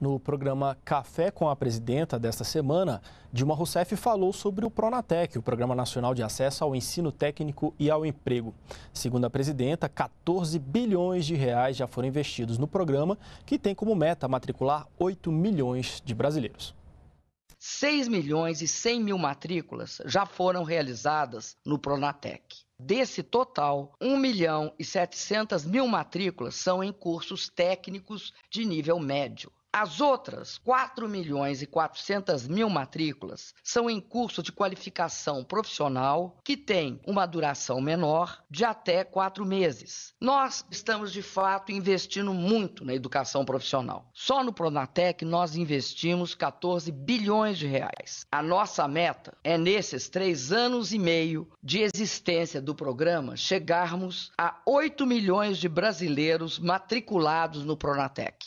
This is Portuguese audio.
No programa Café com a Presidenta desta semana, Dilma Rousseff falou sobre o Pronatec, o Programa Nacional de Acesso ao Ensino Técnico e ao Emprego. Segundo a presidenta, 14 bilhões de reais já foram investidos no programa, que tem como meta matricular 8 milhões de brasileiros. 6 milhões e 100 mil matrículas já foram realizadas no Pronatec. Desse total, 1 milhão e 700 mil matrículas são em cursos técnicos de nível médio. As outras 4 milhões e 400 mil matrículas são em curso de qualificação profissional que tem uma duração menor de até quatro meses. Nós estamos de fato investindo muito na educação profissional. Só no Pronatec nós investimos 14 bilhões de reais. A nossa meta é nesses três anos e meio de existência do programa chegarmos a 8 milhões de brasileiros matriculados no Pronatec.